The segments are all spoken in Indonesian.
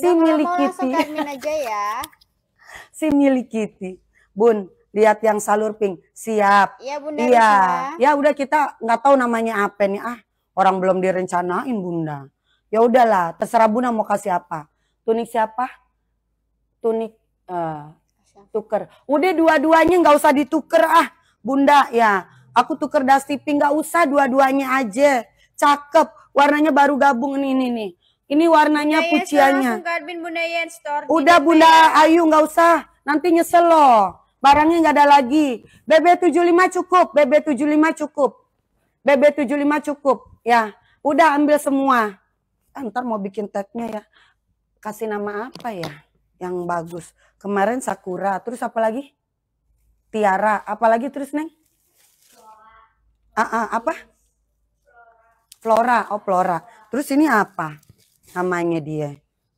si milikiti aja ya. si milikiti Bun, lihat yang salur pink. Siap. Iya, Bunda. Iya. Ya udah kita nggak tahu namanya apa nih. Ah, orang belum direncanain, Bunda. Ya udahlah, terserah Bunda mau kasih apa. Tunik siapa? Tunik uh, tuker. Udah dua-duanya nggak usah dituker ah, Bunda ya. Aku tuker dusty pink nggak usah dua-duanya aja. Cakep, warnanya baru gabung ini nih nih. Ini warnanya Bunda puciannya. Bunda store. Udah Bunda Ayu nggak usah, nanti nyesel loh. Barangnya nggak ada lagi. BB75 cukup, BB75 cukup. BB75 cukup, ya. Udah ambil semua. Ah, ntar mau bikin tagnya ya. Kasih nama apa ya yang bagus? Kemarin Sakura, terus apa lagi? Tiara, apa lagi terus Neng? Flora. Ah, ah, apa? Flora. Flora, oh Flora. Terus ini apa? namanya dia.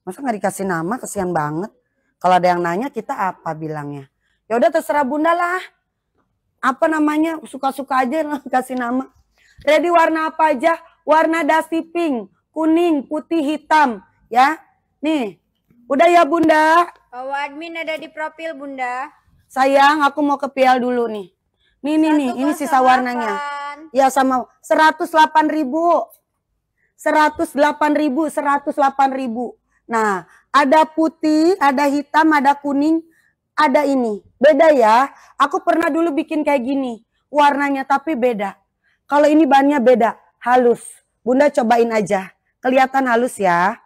Masa nggak dikasih nama, kesian banget. Kalau ada yang nanya kita apa bilangnya? Ya udah terserah bunda lah. Apa namanya suka-suka aja kasih nama. Ready warna apa aja? Warna dasi pink, kuning, putih, hitam, ya. Nih, udah ya bunda. Bahwa oh, admin ada di profil bunda. Sayang, aku mau ke pial dulu nih. Nih, nih, nih, ini sisa warnanya. Ya sama 108 ribu. 108.000, 108.000. Nah, ada putih, ada hitam, ada kuning, ada ini. Beda ya. Aku pernah dulu bikin kayak gini. Warnanya tapi beda. Kalau ini bannya beda, halus. Bunda cobain aja. Kelihatan halus ya.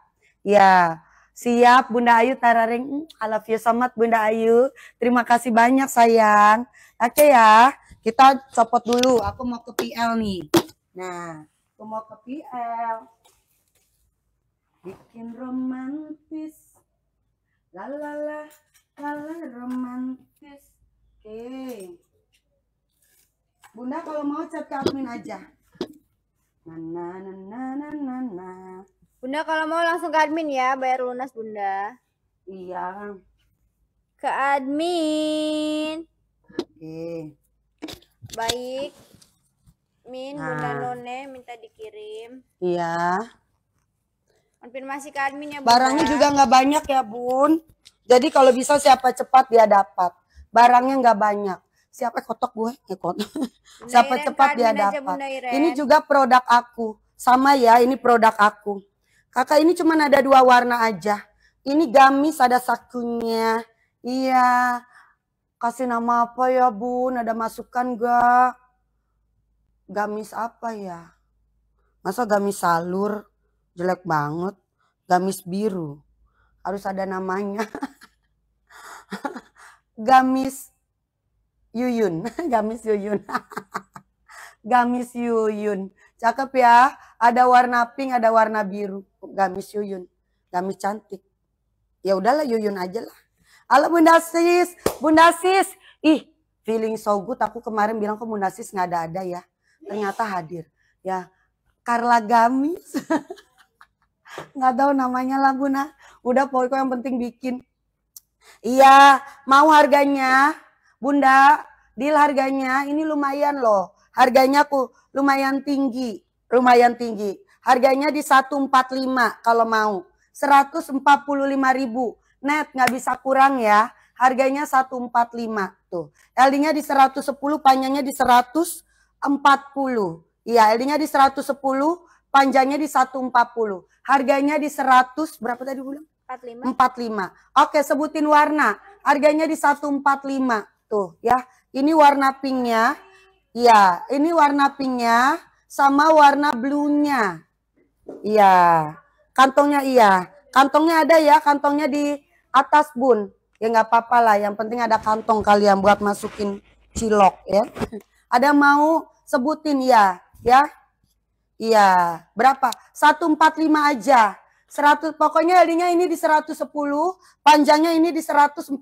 Ya, siap Bunda Ayu Tararing. Hmm, I love you so Bunda Ayu. Terima kasih banyak sayang. Oke ya, kita copot dulu. Aku mau ke PL nih. Nah gue mau ke PL bikin romantis lalala lala romantis oke okay. bunda kalau mau chat ke admin aja na na na na na na bunda kalau mau langsung ke admin ya bayar lunas bunda iya ke admin oke okay. baik admin nah. Bunda None minta dikirim. Iya. Konfirmasi ke admin ya Bunda. Barangnya juga nggak banyak ya Bun. Jadi kalau bisa siapa cepat dia dapat. Barangnya nggak banyak. Siapa kotok gue? Ya, kotok. siapa Iren, cepat dia dapat. Ini juga produk aku. Sama ya, ini produk aku. Kakak ini cuma ada dua warna aja. Ini gamis ada sakunya. Iya. Kasih nama apa ya bun? Ada masukan gak? gamis apa ya? Masa gamis salur jelek banget, gamis biru harus ada namanya. gamis Yuyun, gamis Yuyun. gamis Yuyun. Cakep ya, ada warna pink, ada warna biru, gamis Yuyun. Gamis cantik. Ya udahlah Yuyun aja lah. Halo Bunda Sis, Bunda Sis. Ih, feeling so good aku kemarin bilang kok Bunda Sis nggak ada-ada ya ternyata hadir ya Carla Gamis nggak tahu namanya lagu nah udah pokoknya yang penting bikin iya mau harganya Bunda deal harganya ini lumayan loh harganya ku lumayan tinggi lumayan tinggi harganya di 145 kalau mau 145 ribu net nggak bisa kurang ya harganya 145 tuh. LD-nya di 110, panjangnya di 100, Iya, LD-nya di 110, panjangnya di 140. Harganya di 100 berapa tadi bilang? 45. 45. Oke, sebutin warna. Harganya di 145. Tuh, ya. Ini warna pinknya. Iya, ini warna pinknya sama warna bluenya. Iya. Kantongnya iya. Kantongnya ada ya, kantongnya di atas bun. Ya nggak apa-apa lah, yang penting ada kantong kalian buat masukin cilok ya. Ada mau sebutin ya, ya? Iya, berapa? 145 aja. 100 pokoknya helinya ini di 110, panjangnya ini di 140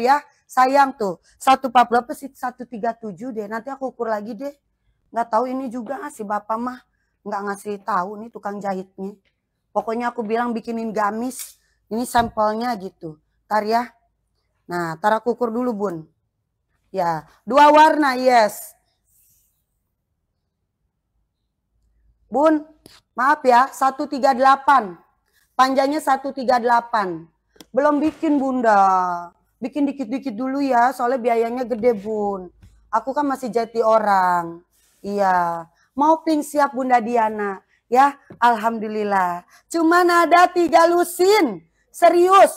ya. Sayang tuh. 140 apa sih 137 deh. Nanti aku ukur lagi deh. Nggak tahu ini juga ah, si Bapak mah nggak ngasih tahu nih tukang jahitnya. Pokoknya aku bilang bikinin gamis. Ini sampelnya gitu. Tar ya. Nah, tar aku ukur dulu, Bun. Ya, dua warna, yes. Bun, maaf ya, 138. Panjangnya 138. Belum bikin Bunda. Bikin dikit-dikit dulu ya, soalnya biayanya gede Bun. Aku kan masih jati orang. Iya. Mau pink siap Bunda Diana. Ya, Alhamdulillah. Cuman ada tiga lusin. Serius.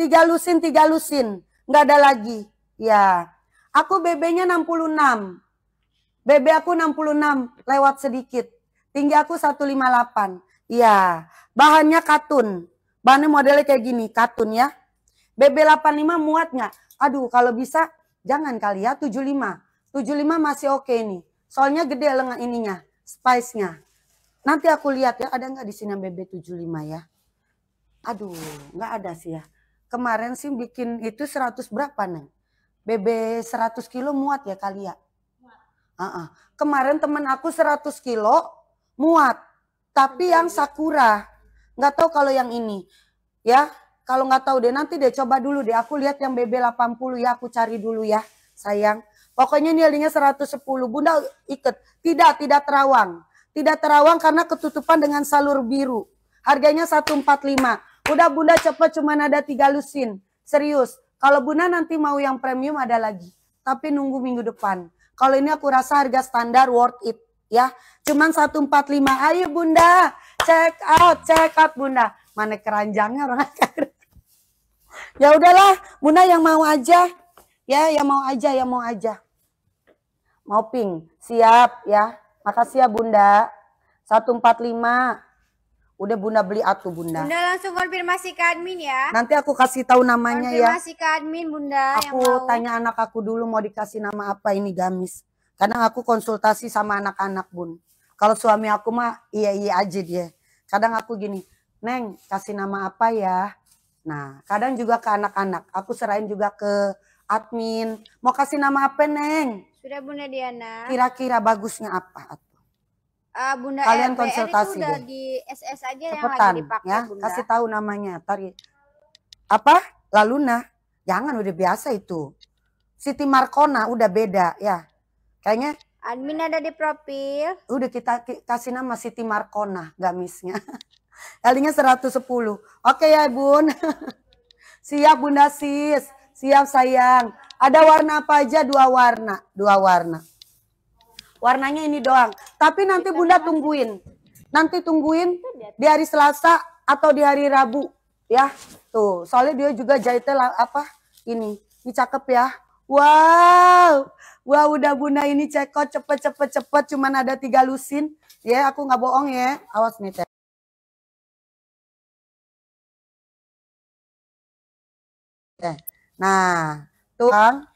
Tiga lusin, tiga lusin. Nggak ada lagi. Ya. Aku BB-nya 66. BB aku 66 lewat sedikit. Tinggi aku 158. Iya, bahannya katun. Bahannya modelnya kayak gini, katun ya. BB85 muat nggak? Aduh, kalau bisa jangan kali ya 75. 75 masih oke okay nih. Soalnya gede lengan ininya, spice-nya. Nanti aku lihat ya, ada nggak di sini yang BB75 ya? Aduh, nggak ada sih ya. Kemarin sih bikin itu 100 berapa, Neng? BB 100 kilo muat ya kali ya? Uh -uh. Kemarin teman aku 100 kilo muat. Tapi yang sakura, nggak tahu kalau yang ini, ya. Kalau nggak tahu deh, nanti deh coba dulu deh. Aku lihat yang BB 80 ya, aku cari dulu ya, sayang. Pokoknya nilainya 110. Bunda ikut, Tidak, tidak terawang. Tidak terawang karena ketutupan dengan salur biru. Harganya 145. Udah Bunda cepet cuman ada tiga lusin. Serius. Kalau Bunda nanti mau yang premium ada lagi. Tapi nunggu minggu depan. Kalau ini aku rasa harga standar worth it ya. Cuman 145. Ayo Bunda, check out, check out Bunda. Mana keranjangnya orang Ya udahlah, Bunda yang mau aja. Ya, yang mau aja, yang mau aja. Mau pink, siap ya. Makasih ya Bunda. 145. Udah Bunda beli atu Bunda. Bunda langsung konfirmasi ke admin ya. Nanti aku kasih tahu namanya konfirmasi ya. Konfirmasi ke admin Bunda. Aku yang mau. tanya anak aku dulu mau dikasih nama apa ini gamis. Kadang aku konsultasi sama anak-anak bun. Kalau suami aku mah iya iya aja dia. Kadang aku gini, Neng kasih nama apa ya? Nah kadang juga ke anak-anak. Aku serahin juga ke admin. Mau kasih nama apa Neng? Sudah Bunda Diana. Kira-kira bagusnya apa? Uh, Bunda Kalian RPR konsultasi itu udah deh. di SS aja Cepetan, yang lagi dipakai ya. Bunda. Kasih tahu namanya. Tari ya. apa? Laluna. Jangan udah biasa itu. Siti Markona udah beda ya. Kayaknya admin ada di profil. Udah kita kasih nama Siti Markona gamisnya. Kalinya 110. Oke ya bun. Siap bunda sis. Siap sayang. Ada warna apa aja? Dua warna. Dua warna. Warnanya ini doang. Tapi nanti bunda tungguin. Nanti tungguin di hari Selasa atau di hari Rabu. Ya. Tuh. Soalnya dia juga jahitnya apa? Ini. Ini cakep ya. Wow, wow udah bunda ini cekot cepet cepet cepet cuman ada tiga lusin. Ya aku nggak bohong ya, awas nih teh. Nah, tuh